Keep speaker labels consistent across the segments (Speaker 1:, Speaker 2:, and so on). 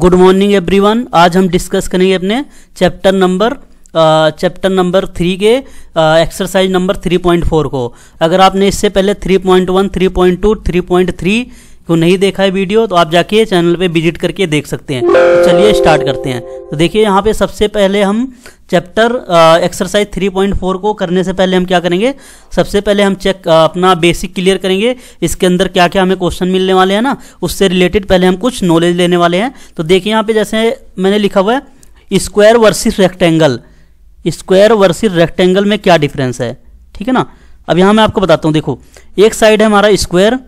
Speaker 1: good morning everyone आज हम discuss करेंगे अपने chapter number chapter number three के exercise number three point four को अगर आपने इससे पहले three point one three point two three point three क्यों नहीं देखा है वीडियो तो आप जाके चैनल पे विजिट करके देख सकते हैं तो चलिए स्टार्ट करते हैं तो देखिए यहाँ पे सबसे पहले हम चैप्टर एक्सरसाइज 3.4 को करने से पहले हम क्या करेंगे सबसे पहले हम चेक आ, अपना बेसिक क्लियर करेंगे इसके अंदर क्या क्या हमें क्वेश्चन मिलने वाले हैं ना उससे रिलेटेड पहले हम कुछ नॉलेज लेने वाले हैं तो देखिए यहाँ पर जैसे मैंने लिखा हुआ है square versus rectangle square versus rectangle में क्या डिफरेंस है ठीक है ना अब यहाँ मैं आपको बताता हूँ देखो एक साइड है हमारा स्क्वायर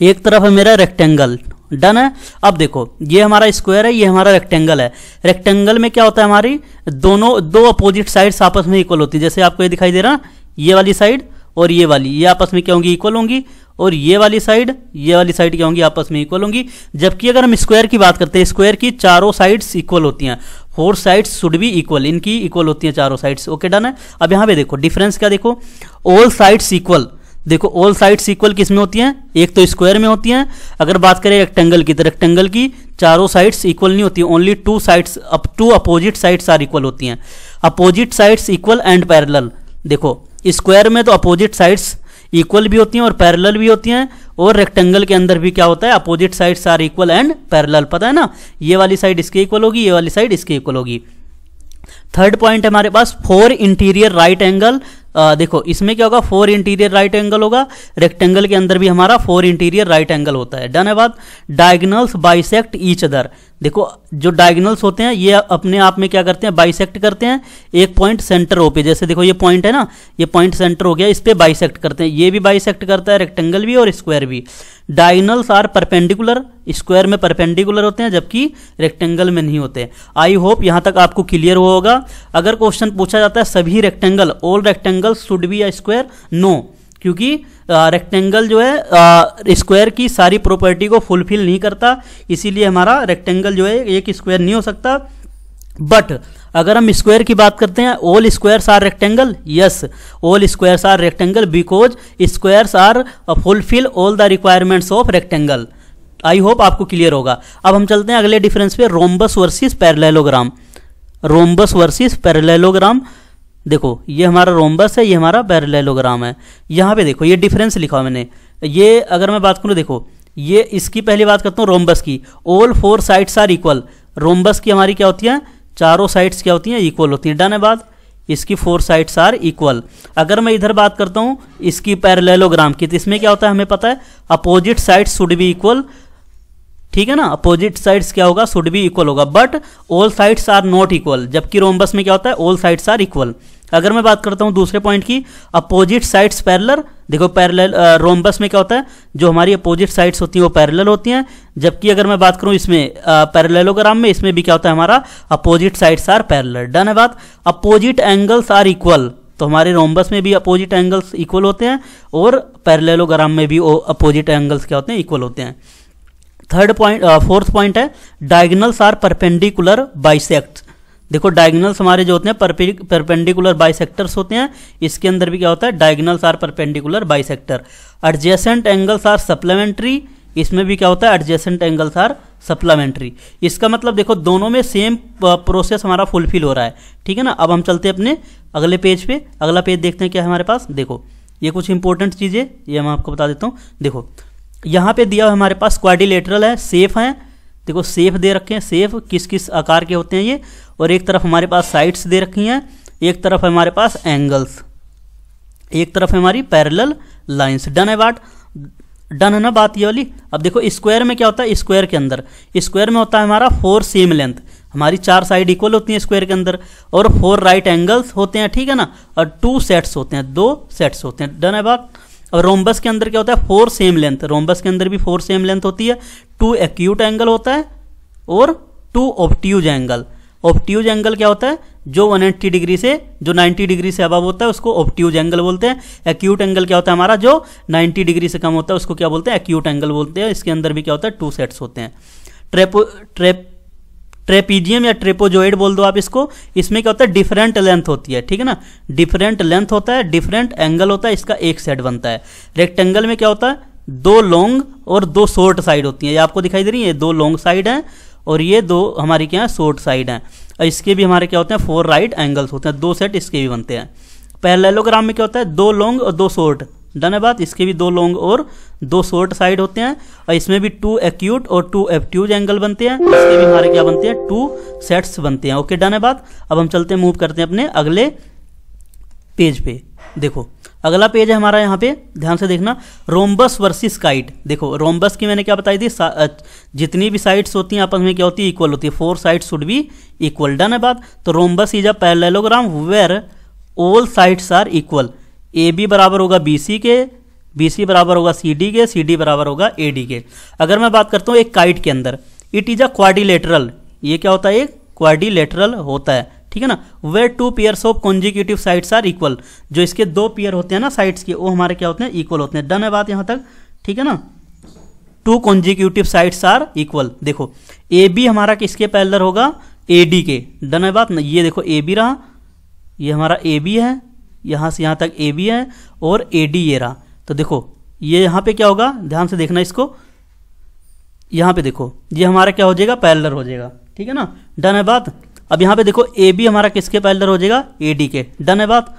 Speaker 1: एक तरफ है मेरा रेक्टेंगल डन है अब देखो ये हमारा स्क्वायर है ये हमारा रेक्टेंगल है रेक्टेंगल में क्या होता है हमारी दोनों दो अपोजिट साइड्स आपस में इक्वल होती है जैसे आपको ये दिखाई दे रहा ये वाली साइड और ये वाली ये आपस में क्या होंगी इक्वल होंगी और ये वाली साइड ये वाली साइड क्या होंगी आपस में इक्वल होंगी जबकि अगर हम स्क्वायर की बात करते हैं स्क्वायर की चारों साइड्स इक्वल होती हैं फोर साइड्स शुड भी इक्वल इनकी इक्वल होती हैं चारों साइड्स ओके डन है अब यहाँ पे देखो डिफरेंस क्या देखो ऑल साइड्स इक्वल देखो ऑल साइड्स इक्वल किस में होती हैं एक तो स्क्वायर में होती हैं अगर बात करें रेक्टेंगल की तो रेक्टेंगल की चारों साइड्स इक्वल नहीं होती only two sides up to opposite sides are equal होती हैं opposite sides equal and parallel देखो स्क्वायर में तो अपोजिट साइड्स इक्वल भी होती हैं और पैरेलल भी होती हैं और रेक्टेंगल के अंदर भी क्या होता है opposite sides are equal and parallel पता है ना ये वाली साइड इसके इक्वल होगी ये वाली साइड इसके इक्वल होगी थर्ड पॉइंट हमारे पास four interior right angle ah, देखो इसमें क्या होगा फोर इंटीरियर राइट एंगल होगा रेक्टेंगल के अंदर भी हमारा फोर इंटीरियर राइट एंगल होता है डन है बात डायगनल्स बाइसेक्ट ईच अदर देखो जो डायगनल्स होते हैं ये अपने आप में क्या करते हैं बाइसेक्ट करते हैं एक पॉइंट सेंटर पे जैसे देखो ये पॉइंट है ना ये पॉइंट सेंटर हो गया इस पर बाइसेक्ट करते हैं ये भी बाइसेक्ट करता है रेक्टेंगल भी और स्क्वायर भी डायगनल्स आर परपेंडिकुलर स्क्वायर में परपेंडिकुलर होते हैं जबकि रेक्टेंगल में नहीं होते आई होप यहाँ तक आपको क्लियर होगा अगर क्वेश्चन पूछा जाता है सभी rectangle all rectangle should be a square no क्योंकि रेक्टेंगल जो है स्क्वायर की सारी प्रॉपर्टी को फुलफिल नहीं करता इसीलिए हमारा रेक्टेंगल जो है एक स्क्वायर नहीं हो सकता बट अगर हम स्क्वायर की बात करते हैं all squares are rectangle yes all squares are rectangle because squares are fulfil all the requirements of rectangle I hope आपको क्लियर होगा अब हम चलते हैं अगले डिफरेंस पे rhombus versus parallelogram rhombus versus parallelogram देखो ये हमारा रोमबस है ये हमारा पैरलेलोग्राम है यहाँ पे देखो ये डिफरेंस लिखा मैंने ये अगर मैं बात करूँ देखो ये इसकी पहली बात करता हूँ रोमबस की all four sides are equal rhombus की हमारी क्या होती हैं चारों साइड्स क्या होती हैं इक्वल होती हैं डन है बात इसकी फोर साइड्स आर इक्वल अगर मैं इधर बात करता हूँ इसकी पैरलेलोग्राम की तो इसमें क्या होता है हमें पता है opposite sides should be equal ठीक है ना अपोजिट साइड्स क्या होगा शुड बी इक्वल होगा but all sides are not equal जबकि रोमबस में क्या होता है ऑल साइड्स आर इक्वल अगर मैं बात करता हूं दूसरे पॉइंट की अपोजिट साइड्स पैरलर देखो पैरेलल रोमबस में क्या होता है जो हमारी अपोजिट साइड्स होती हैं वो पैरेलल होती हैं जबकि अगर मैं बात करूं इसमें पैरेललोग्राम में इसमें भी क्या होता है हमारा opposite sides are parallel done है बात अपोजिट एंगल्स आर इक्वल तो हमारे रोमबस में भी अपोजिट एंगल्स इक्वल होते हैं और पैरेललोग्राम में भी अपोजिट एंगल्स क्या होते हैं इक्वल होते हैं थर्ड पॉइंट फोर्थ पॉइंट है डायगनल्स आर परपेंडिकुलर बाइसेक्ट देखो डायगनल्स हमारे जो होते हैं परपेंडिकुलर बाइसेक्टर्स होते हैं इसके अंदर भी क्या होता है diagonals are perpendicular bisector adjacent angles are supplementary इसमें भी क्या होता है एडजेसेंट एंगल्स आर सप्लीमेंट्री इसका मतलब देखो दोनों में सेम प्रोसेस हमारा फुलफिल हो रहा है ठीक है ना अब हम चलते हैं अपने अगले पेज पे अगला पेज देखते हैं क्या है हमारे पास देखो ये कुछ इंपॉर्टेंट चीज़ें ये मैं आपको बता देता हूँ देखो यहाँ पे दिया हमारे पास क्वाडिलेटरल है सेफ हैं देखो सेफ दे रखे हैं सेफ किस किस आकार के होते हैं ये और एक तरफ हमारे पास साइड्स दे रखी हैं एक तरफ हमारे पास एंगल्स एक तरफ हमारी पैरेलल लाइंस डन है बात डन है ना बात ये वाली अब देखो स्क्वायर में क्या होता है स्क्वायर के अंदर स्क्वायर में होता है हमारा फोर सेम लेंथ हमारी चार साइड इक्वल होती है स्क्वायर के अंदर और फोर राइट एंगल्स होते हैं ठीक है ना और टू सेट्स होते हैं दो सेट्स होते हैं डन है बात और रोम्बस के अंदर क्या होता है फोर सेम लेंथ रोम्बस के अंदर भी फोर सेम लेंथ होती है टू एक्यूट एंगल होता है और two obtuse angle obtuse angle क्या होता है जो 180 डिग्री से जो 90 डिग्री से अबव होता है उसको ऑप्टिज एंगल बोलते हैं एक्यूट एंगल क्या होता है हमारा जो 90 डिग्री से कम होता है उसको क्या बोलते हैं एक्यूट एंगल बोलते हैं इसके अंदर भी क्या होता है टू सेट्स होते हैं ट्रेपो ट्रेप ट्रेपीजियम या ट्रेपोजोइड बोल दो आप इसको इसमें क्या होता है डिफरेंट लेंथ होती है ठीक है ना डिफरेंट लेंथ होता है डिफरेंट एंगल होता है इसका एक सेट बनता है रेक्टेंगल में क्या होता है दो लॉन्ग और दो शॉर्ट साइड होती है ये आपको दिखाई दे रही है दो लॉन्ग साइड है और ये दो हमारे क्या है शॉर्ट साइड हैं और इसके भी हमारे क्या होते हैं फोर राइट एंगल्स होते हैं दो सेट इसके भी बनते हैं पहले पैरेललोग्राम में क्या होता है दो लॉन्ग और दो शॉर्ट डन है बात इसके भी दो लॉन्ग और दो शॉर्ट साइड होते हैं और इसमें भी टू एक्यूट और टू एप्ट्यूज एंगल बनते हैं इसके भी हमारे क्या बनते हैं टू सेट्स बनते हैं ओके डन है बात अब हम चलते हैं मूव करते हैं अपने अगले पेज पे देखो अगला पेज है हमारा यहाँ पे ध्यान से देखना रोम्बस वर्सेस काइट देखो रोम्बस की मैंने क्या बताई थी जितनी भी साइड्स होती हैं आपस में क्या होती है इक्वल होती है four sides should be equal done है बात तो rhombus is a parallelogram where all sides are equal A B बराबर होगा बी सी के बी सी बराबर होगा सी डी के सी डी बराबर होगा ए डी के अगर मैं बात करता हूँ एक काइट के अंदर इट इज अ क्वारिलेटरल ये क्या होता है एक क्वाडिलेटरल होता है ठीक है ना वे two pairs of consecutive sides are equal जो इसके दो पेयर होते हैं ना साइड्स के वो हमारे क्या होते हैं इक्वल होते हैं डन है बात यहाँ तक ठीक है ना two consecutive sides are equal देखो ए बी हमारा किसके पैलर होगा ए डी के डन है बात ना ये देखो ए बी रहा ये हमारा ए बी है यहाँ से यहाँ तक ए बी है और ए डी ये रहा तो देखो ये यहाँ पे क्या होगा ध्यान से देखना इसको यहाँ पे देखो ये हमारा क्या हो जाएगा पैलर हो जाएगा ठीक है ना डन है बात अब यहाँ पे देखो ए बी हमारा किसके पैलर हो जाएगा ए डी के डन है बात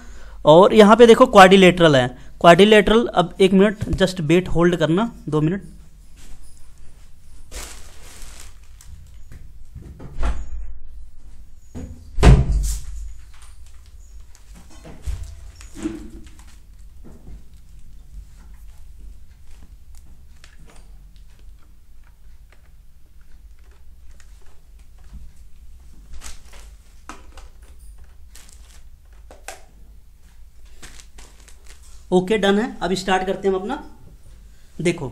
Speaker 1: और यहाँ पे देखो क्वारिलेटरल है क्वारिलेटरल अब एक मिनट जस्ट वेट होल्ड करना दो मिनट ओके डन है अब स्टार्ट करते हैं हम अपना देखो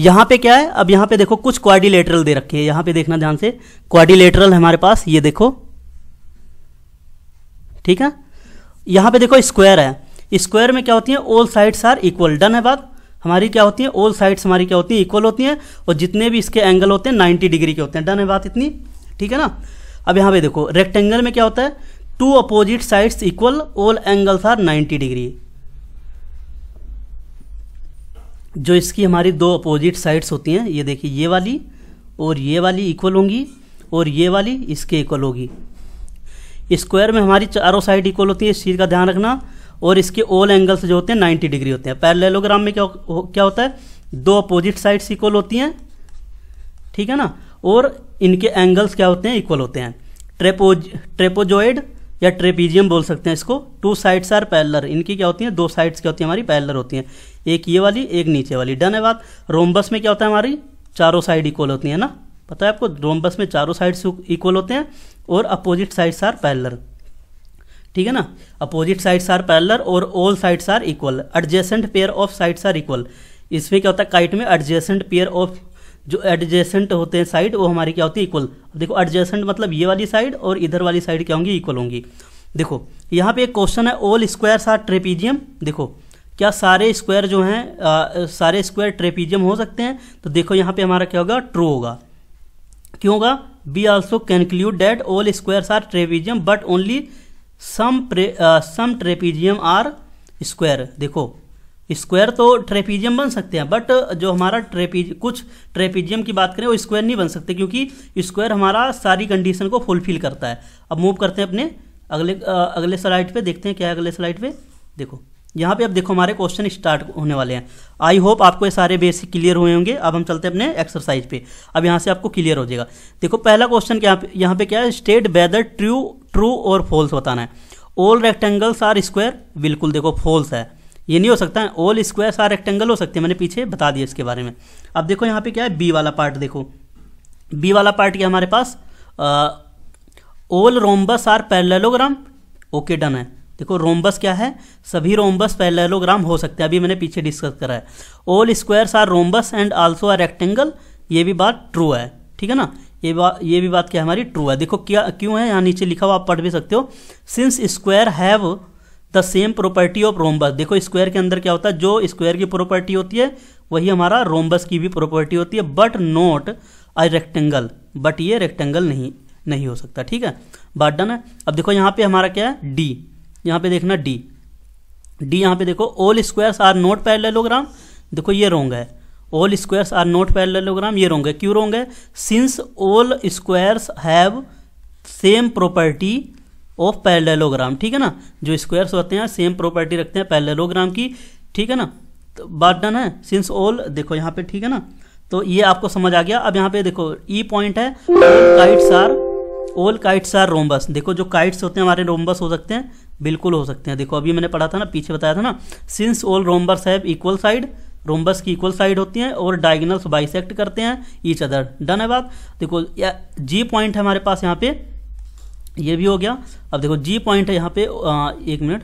Speaker 1: यहाँ पे क्या है अब यहाँ पे देखो कुछ क्वारिलेटरल दे रखे हैं यहाँ पे देखना ध्यान से क्वारिलेटरल हमारे पास ये देखो ठीक है यहाँ पे देखो स्क्वायर है स्क्वायर में क्या होती है all sides are equal done है बात हमारी क्या होती है ऑल साइड्स हमारी क्या होती है इक्वल होती हैं और जितने भी इसके एंगल होते हैं नाइन्टी डिग्री के होते हैं डन है बात इतनी ठीक है ना अब यहाँ पे देखो रेक्टेंगल में क्या होता है two opposite sides equal all angles are ninety degree जो इसकी हमारी दो अपोजिट साइड्स होती हैं ये देखिए ये वाली और ये वाली इक्वल होंगी और ये वाली इसके इक्वल होगी स्क्वायर में हमारी चारों साइड इक्वल होती है इस चीज़ का ध्यान रखना और इसके ऑल एंगल्स जो होते हैं 90 डिग्री होते हैं पैरेललोग्राम में क्या हो, क्या होता है दो अपोजिट साइड्स इक्वल होती हैं ठीक है ना और इनके एंगल्स क्या होते हैं इक्वल होते हैं ट्रेपोज ट्रेपोजॉइड या ट्रेपीजियम बोल सकते हैं इसको टू साइड्स आर पैलर इनकी क्या होती है दो साइड्स क्या होती है हमारी पैलर होती हैं एक ये वाली एक नीचे वाली डन है बात रोमबस में क्या होता है हमारी चारों साइड इक्वल होती है ना पता है आपको रोमबस में चारों साइड्स इक्वल होते हैं और अपोजिट साइड्स आर पैलर ठीक है ना अपोजिट साइड्स आर पैलर और all sides are equal adjacent pair of sides are equal इसमें क्या होता है काइट में एडजेसेंट पेयर ऑफ जो एडजेसेंट होते हैं साइड वो हमारी क्या होती है इक्वल देखो एडजेसेंट मतलब ये वाली साइड और इधर वाली साइड क्या होंगी इक्वल होंगी देखो यहाँ पे एक क्वेश्चन है ऑल स्क्वायर आर ट्रेपीजियम देखो क्या सारे स्क्वायर जो हैं सारे स्क्वायर ट्रेपीजियम हो सकते हैं तो देखो यहाँ पे हमारा क्या होगा ट्रू होगा क्यों होगा be also conclude that all squares are trapezium but only some some trapezium are square देखो स्क्वायर तो ट्रेपीजियम बन सकते हैं बट जो हमारा ट्रेपीज कुछ ट्रेपीजियम की बात करें वो स्क्वायर नहीं बन सकते क्योंकि स्क्वायर हमारा सारी कंडीशन को फुलफिल करता है अब मूव करते हैं अपने अगले अगले स्लाइड पे देखते हैं क्या है अगले स्लाइड पे देखो यहाँ पे अब देखो हमारे क्वेश्चन स्टार्ट होने वाले हैं आई होप आपको ये सारे बेसिक क्लियर हुए होंगे अब हम चलते हैं अपने एक्सरसाइज पे अब यहाँ से आपको क्लियर हो जाएगा देखो पहला क्वेश्चन क्या यहाँ पे क्या है स्टेट वेदर ट्रू ट्रू और फॉल्स बताना है ऑल रेक्टेंगल्स आर स्क्वायर बिल्कुल देखो फॉल्स है ये नहीं हो सकता ऑल स्क्वायर आर रेक्टेंगल हो सकते हैं मैंने पीछे बता दिया इसके बारे में अब देखो यहाँ पे क्या है बी वाला पार्ट देखो बी वाला पार्ट क्या हमारे पास all rhombus are parallelogram okay done है देखो रोम्बस क्या है सभी रोम्बस पैरेललोग्राम हो सकते हैं अभी मैंने पीछे डिस्कस करा है all squares are rhombus and also are rectangle ये भी बात ट्रू है ठीक है ना ये बात ये भी बात क्या हमारी ट्रू है देखो क्या क्यों है यहाँ नीचे लिखा हुआ आप पढ़ भी सकते हो since square have the same property of rhombus देखो स्क्वायर के अंदर क्या होता है जो स्क्वायर की प्रॉपर्टी होती है वही हमारा रोम्बस की भी प्रॉपर्टी होती है but not a rectangle but ये रेक्टेंगल नहीं नहीं हो सकता ठीक है बात डन है अब देखो यहाँ पे हमारा क्या है डी यहाँ पे देखना डी डी यहाँ पे देखो all squares are not parallelogram देखो ये रोंग है all squares are not parallelogram ये रोंग है क्यों रोंग है since all squares have same property of parallelogram ठीक है ना जो स्क्वायर्स होते हैं सेम प्रॉपर्टी रखते हैं पैरेललोग्राम की ठीक है ना तो बात डन है सिंस ऑल देखो यहाँ पे ठीक है ना तो ये आपको समझ आ गया अब यहाँ पे देखो ई e पॉइंट है kites are all kites are rhombus देखो जो काइट्स होते हैं हमारे रोम्बस हो सकते हैं बिल्कुल हो सकते हैं देखो अभी मैंने पढ़ा था ना पीछे बताया था ना since all rhombuses have equal side rhombus की इक्वल साइड होती हैं और डायगनल्स बाइसेक्ट करते हैं ईच अदर डन है बात देखो जी पॉइंट है हमारे पास यहाँ पे ये भी हो गया अब देखो जी पॉइंट है यहाँ पे आ, एक मिनट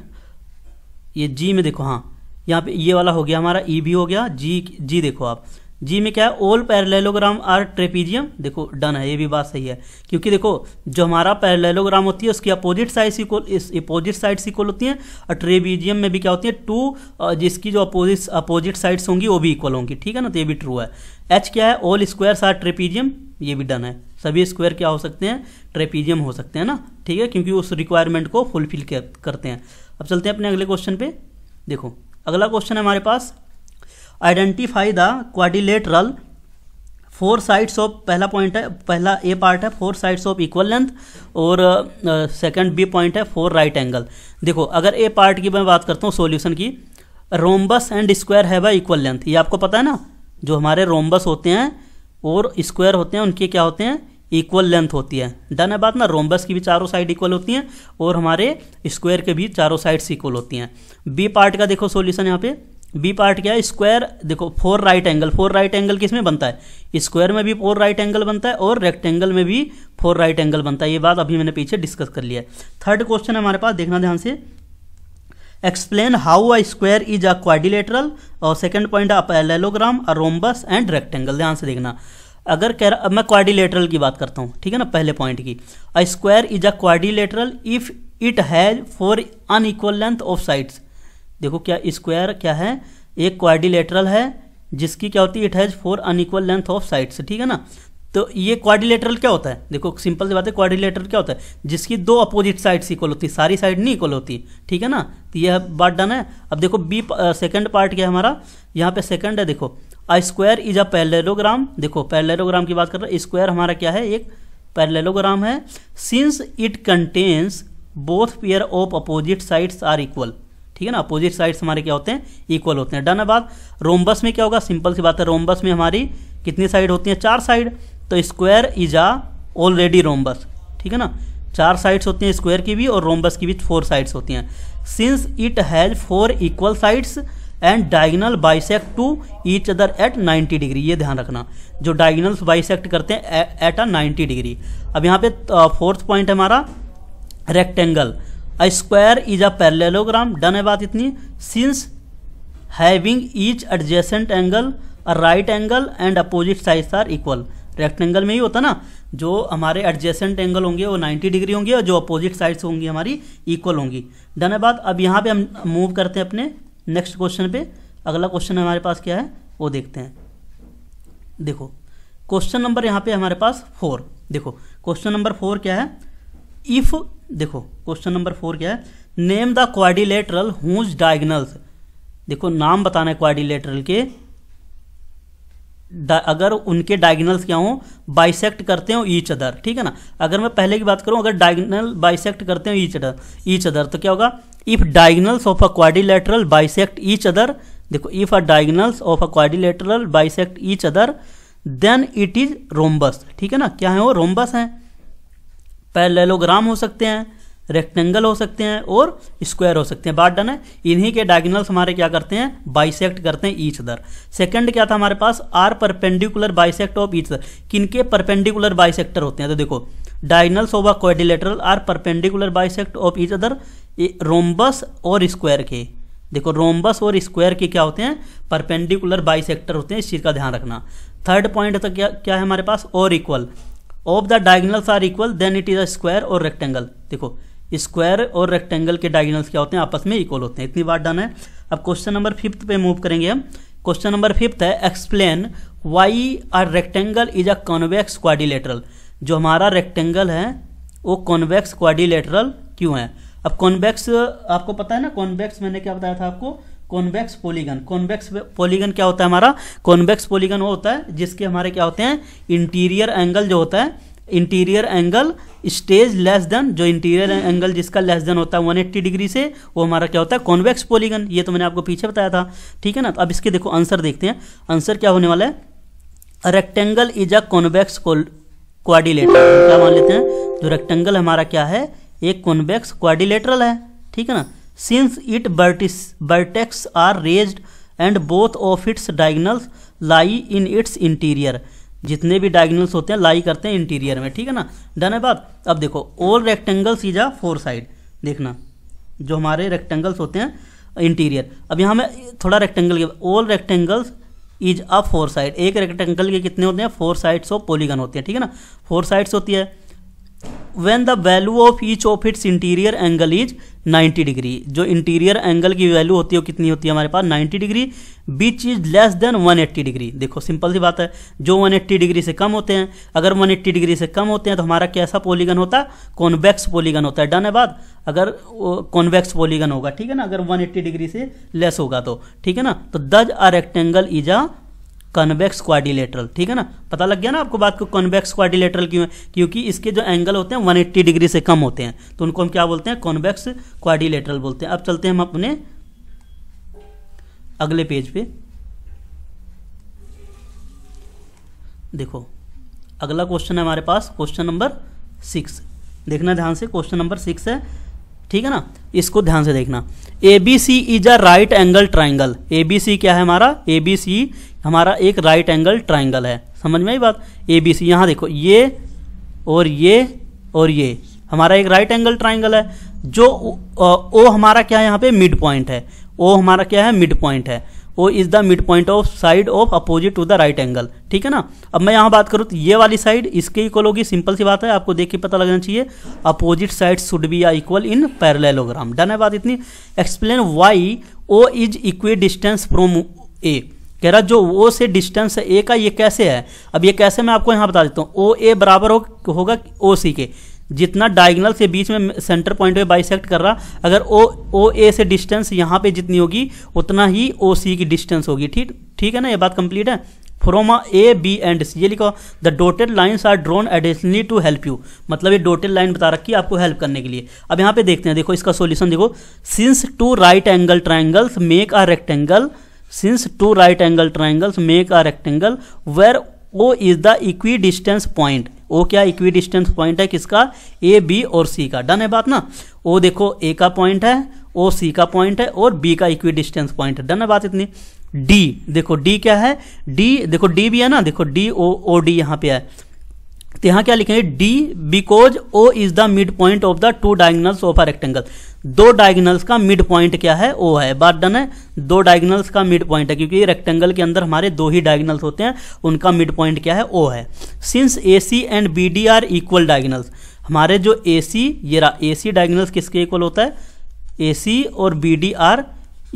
Speaker 1: ये जी में देखो हाँ यहाँ पे ये वाला हो गया हमारा ई e भी हो गया जी जी देखो आप जी में क्या है ओल पैरलेलोग्राम आर ट्रेपीजियम देखो डन है ये भी बात सही है क्योंकि देखो जो हमारा पैरलेलोग्राम होती है उसकी अपोजिट साइड इक्वल इस अपोजिट साइड्स इक्वल होती हैं और ट्रेपीजियम में भी क्या होती है टू जिसकी जो अपोजिट अपोजिट साइड्स होंगी वो भी इक्वल होंगी ठीक है ना तो ये भी ट्रू है एच क्या है ओल स्क्वायर्स आर ट्रेपीजियम ये भी डन है सभी स्क्वायर क्या हो सकते हैं ट्रेपीजियम हो सकते हैं ना ठीक है क्योंकि उस रिक्वायरमेंट को फुलफिल करते हैं अब चलते हैं अपने अगले क्वेश्चन पे देखो अगला क्वेश्चन है हमारे पास identify the quadrilateral four sides of पहला पॉइंट है पहला ए पार्ट है four sides of equal length और सेकंड बी पॉइंट है फोर राइट एंगल देखो अगर ए पार्ट की मैं बात करता हूँ सॉल्यूशन की रोम्बस एंड स्क्वायर है बाय इक्वल लेंथ ये आपको पता है ना जो हमारे रोम्बस होते हैं और स्क्वायर होते हैं उनके क्या होते हैं इक्वल लेंथ होती है डन है बात ना रोम्बस की भी चारों साइड इक्वल होती हैं और हमारे स्क्वायर के भी चारों साइड्स इक्वल होती हैं बी पार्ट का देखो सॉल्यूशन यहाँ पे बी पार्ट क्या है स्क्वायर देखो four right angle four right angle किस में बनता है स्क्वायर में भी फोर राइट एंगल बनता है और रेक्टेंगल में भी फोर राइट एंगल बनता है ये बात अभी मैंने पीछे डिस्कस कर लिया है थर्ड क्वेश्चन हमारे पास देखना ध्यान से explain how a square is a quadrilateral और सेकंड पॉइंट आप parallelogram a rhombus and rectangle ध्यान से देखना अगर कह रहा मैं क्वाडिलेटरल की बात करता हूँ ठीक है ना पहले पॉइंट की a square is a quadrilateral if it has four unequal length of sides देखो क्या स्क्वायर क्या है एक क्वाडिलेटरल है जिसकी क्या होती है it has four unequal length of sides ठीक है ना तो ये क्वारिलेटरल क्या होता है देखो सिंपल सी बात है क्वारिलेटरल क्या होता है जिसकी दो अपोजिट साइड्स इक्वल होती है सारी साइड नहीं इक्वल होती ठीक है ना तो यह बात डन है अब देखो बी सेकंड पार्ट क्या है हमारा यहाँ पे सेकंड है देखो a square is a parallelogram देखो पैरेलोग्राम की बात कर रहे हैं स्क्वायर हमारा क्या है एक पैरेलोग्राम है since it contains both pair of opposite sides are equal ठीक है ना अपोजिट साइड्स हमारे क्या होते हैं इक्वल होते हैं डन है बात रोमबस में क्या होगा सिंपल सी बात है रोमबस में हमारी कितनी साइड होती हैं चार साइड तो square is a already rhombus ठीक है ना चार साइड्स होती हैं स्क्वायर की भी और रोम्बस की भी फोर साइड्स होती हैं since it has four equal sides and diagonal bisect to each other at 90 degree ये ध्यान रखना जो डायगनल बाइसेक्ट करते हैं एट आ 90 डिग्री अब यहाँ पे फोर्थ पॉइंट है हमारा rectangle a square is a parallelogram done है बात इतनी since having each adjacent angle a right angle and opposite sides are equal rectangle में ही होता ना जो हमारे एडजेसेंट एंगल होंगे वो 90 डिग्री होंगे और जो अपोजिट साइड्स होंगी हमारी इक्वल होंगी डन है बात अब यहाँ पे हम मूव करते हैं अपने नेक्स्ट क्वेश्चन पे अगला क्वेश्चन हमारे पास क्या है वो देखते हैं देखो क्वेश्चन नंबर यहाँ पे हमारे पास फोर देखो क्वेश्चन नंबर फोर क्या है इफ देखो क्वेश्चन नंबर फोर क्या है name the quadrilateral whose diagonals देखो नाम बताना है क्वाडिलेटरल के अगर उनके डायगनल्स क्या हों बाइसेक्ट करते हो ईच अदर ठीक है ना अगर मैं पहले की बात करूं अगर डायगनल बाइसेक्ट करते हो ईच अदर ईच अदर तो क्या होगा if diagonals of a quadrilateral bisect each other देखो if a diagonals of a quadrilateral bisect each other then it is rhombus ठीक है ना क्या है वो रोम्बस हैं पैरलेलोग्राम हो सकते हैं रेक्टेंगल हो सकते हैं और स्क्वायर हो सकते हैं बात डन है इन्हीं के डायगनल्स हमारे क्या करते हैं बाइसेक्ट करते हैं ईच दर सेकंड क्या था हमारे पास are perpendicular bisect of each other किनके परपेंडिकुलर बाइसेक्टर होते हैं तो देखो diagonals a quadrilateral are perpendicular bisect of each other rhombus और स्क्वायर के देखो रोम्बस और स्क्वायर के क्या होते हैं परपेंडिकुलर बाइसेक्टर होते हैं इस चीज़ का ध्यान रखना थर्ड पॉइंट तो क्या क्या है हमारे पास और equal of the diagonals are equal then it is a square और रेक्टेंगल देखो स्क्वायर और रेक्टेंगल के डायगोनल्स क्या होते हैं आपस में इक्वल होते हैं इतनी बात डन है अब क्वेश्चन नंबर फिफ्थ पे मूव करेंगे हम क्वेश्चन नंबर फिफ्थ है explain why are rectangle is a convex quadrilateral जो हमारा रेक्टेंगल है वो कॉन्वेक्स क्वाडिलेटरल क्यों है अब कॉन्वेक्स आपको पता है ना कॉन्वेक्स मैंने क्या बताया था आपको कॉन्वेक्स पॉलीगन कॉन्वेक्स पोलीगन क्या होता है हमारा कॉन्वेक्स पोलीगन वो होता है जिसके हमारे क्या होते हैं इंटीरियर एंगल जो होता है interior angle stage less than जो इंटीरियर एंगल जिसका लेस देन होता है 180 डिग्री से वो हमारा क्या होता है कॉन्वेक्स पोलीगन ये तो मैंने आपको पीछे बताया था ठीक है ना तो अब इसके देखो आंसर देखते हैं आंसर क्या होने वाला है rectangle is a convex quadrilateral क्या मान लेते हैं जो रेक्टेंगल हमारा क्या है एक कॉन्वेक्स क्वाडिलेटरल है ठीक है ना since it vertices vertex are raised and both of its diagonals lie in its interior जितने भी डायगनल्स होते हैं लाई करते हैं इंटीरियर में ठीक है ना डन है बात अब देखो all rectangles is a four side देखना जो हमारे रेक्टेंगल्स होते हैं इंटीरियर अब यहाँ में थोड़ा rectangle all rectangles is a four side एक रेक्टेंगल के कितने होते हैं फोर साइड्स ऑफ पोलीगन होते हैं ठीक है ना फोर साइड्स होती है when the value of each of its interior angle is 90 degree जो इंटीरियर एंगल की वैल्यू होती है वो कितनी होती है हमारे पास 90 degree which is less than 180 degree देखो सिंपल सी बात है जो 180 डिग्री से कम होते हैं अगर 180 डिग्री से कम होते हैं तो हमारा कैसा पोलीगन होता है कॉन्वेक्स पोलीगन होता है डन है बात अगर कॉन्वेक्स पोलीगन होगा ठीक है ना अगर 180 डिग्री से लेस होगा तो ठीक है ना तो thus a rectangle is a convex quadrilateral ठीक है ना पता लग गया ना आपको बात को कॉन्वेक्स क्वारिलेटरल क्यों है क्योंकि इसके जो एंगल होते हैं 180 डिग्री से कम होते हैं तो उनको हम क्या बोलते हैं कॉन्वेक्स क्वारिलेटरल बोलते हैं अब चलते हैं हम अपने अगले पेज पे देखो अगला क्वेश्चन है हमारे पास क्वेश्चन नंबर सिक्स देखना ध्यान से क्वेश्चन नंबर सिक्स है ठीक है ना इसको ध्यान से देखना A B C is a right angle triangle A B C क्या है हमारा ए बी सी हमारा एक राइट एंगल ट्राइंगल है समझ में आई बात ए बी सी यहाँ देखो ये और ये और ये हमारा एक राइट एंगल ट्राइंगल है जो ओ, ओ हमारा क्या है यहाँ पे मिड पॉइंट है ओ हमारा क्या है मिड पॉइंट है O is the mid point of side of opposite to the right angle ठीक है ना अब मैं यहाँ बात करूँ तो ये वाली साइड इसके इक्वल होगी सिंपल सी बात है आपको देख के पता लगना चाहिए opposite side should be are equal in parallelogram done है बात इतनी explain why O is equidistant from A कह रहा जो ओ से डिस्टेंस है ए का ये कैसे है अब ये कैसे मैं आपको यहाँ बता देता हूँ ओ ए बराबर हो, होगा ओ सी के जितना डायगनल से बीच में सेंटर पॉइंट पे बाइसेक्ट कर रहा अगर ओ ओ ए से डिस्टेंस यहाँ पे जितनी होगी उतना ही ओ सी की डिस्टेंस होगी ठीक ठीक है ना ये बात कंप्लीट है from A B and C ये लिखो the dotted lines are drawn additionally to help you मतलब ये डोटेड लाइन बता रखी है आपको हेल्प करने के लिए अब यहाँ पे देखते हैं देखो इसका सोल्यूशन देखो since two right angle triangles make a rectangle since two right angle triangles make a rectangle where O is the equidistant point O क्या इक्वी डिस्टेंस पॉइंट है किसका ए बी और सी का डन है बात ना ओ देखो ए का पॉइंट है ओ सी का पॉइंट है और बी का इक्वी डिस्टेंस पॉइंट है डन है बात इतनी डी देखो डी क्या है डी देखो डी भी है ना देखो डी ओ ओ डी यहाँ पे है तो यहाँ क्या लिखेंगे D because O is the mid point of the two diagonals of a rectangle दो डायगनल्स का मिड पॉइंट क्या है ओ है बात डन है दो डायगनल्स का मिड पॉइंट है क्योंकि रेक्टेंगल के अंदर हमारे दो ही डायगनल्स होते हैं उनका मिड पॉइंट क्या है ओ है since A C and B D are equal diagonals हमारे जो ए सी ये ए सी डायगनल्स किसके इक्वल होता है ए सी और B D are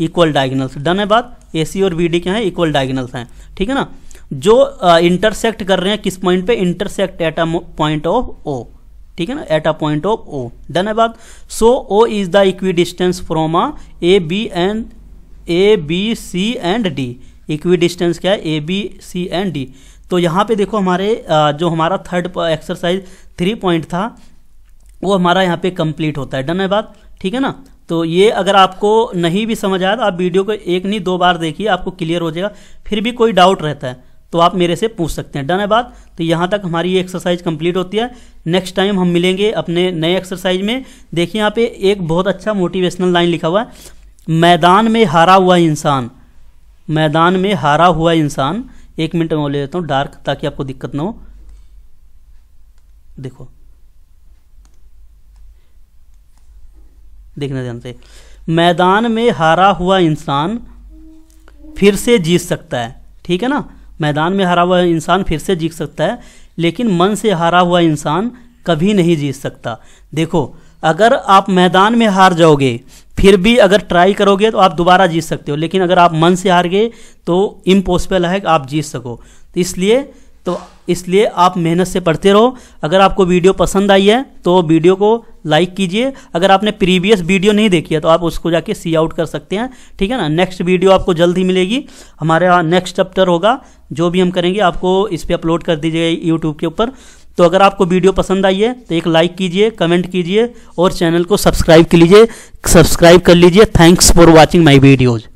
Speaker 1: equal diagonals done है बात ए सी और बी डी क्या है इक्वल डायगनल्स हैं ठीक है ना जो इंटरसेक्ट uh, कर रहे हैं किस पॉइंट पे intersect at a point of O ठीक है ना at a point of O done है बात so O is the equidistant from a A B and A B C and D equidistant क्या है A B C and D तो यहाँ पे देखो हमारे जो हमारा थर्ड एक्सरसाइज थ्री पॉइंट था वो हमारा यहाँ पे कंप्लीट होता है डन है बात ठीक है ना तो ये अगर आपको नहीं भी समझ आया तो आप वीडियो को एक नहीं दो बार देखिए आपको क्लियर हो जाएगा फिर भी कोई डाउट रहता है तो आप मेरे से पूछ सकते हैं डन है बात तो यहाँ तक हमारी ये एक्सरसाइज कंप्लीट होती है नेक्स्ट टाइम हम मिलेंगे अपने नए एक्सरसाइज में देखिए यहाँ पे एक बहुत अच्छा मोटिवेशनल लाइन लिखा हुआ है मैदान में हारा हुआ इंसान मैदान में हारा हुआ इंसान एक मिनट में ले लेता हूँ डार्क ताकि आपको दिक्कत ना हो देखो देखना ध्यान से मैदान में हारा हुआ इंसान फिर से जीत सकता है ठीक है ना मैदान में हरा हुआ इंसान फिर से जीत सकता है लेकिन मन से हारा हुआ इंसान कभी नहीं जीत सकता देखो अगर आप मैदान में हार जाओगे फिर भी अगर ट्राई करोगे तो आप दोबारा जीत सकते हो लेकिन अगर आप मन से हार गए तो इम्पॉसिबल है कि आप जीत सको तो इसलिए तो इसलिए आप मेहनत से पढ़ते रहो अगर आपको वीडियो पसंद आई है तो वीडियो को लाइक कीजिए अगर आपने प्रीवियस वीडियो नहीं देखी है तो आप उसको जाके सी आउट कर सकते हैं ठीक है ना नेक्स्ट वीडियो आपको जल्द ही मिलेगी हमारे यहाँ नेक्स्ट चैप्टर होगा जो भी हम करेंगे आपको इस पर अपलोड कर दीजिए यूट्यूब के ऊपर तो अगर आपको वीडियो पसंद आई है तो एक लाइक कीजिए कमेंट कीजिए और चैनल को सब्सक्राइब कर लीजिए सब्सक्राइब कर लीजिए thanks for watching my videos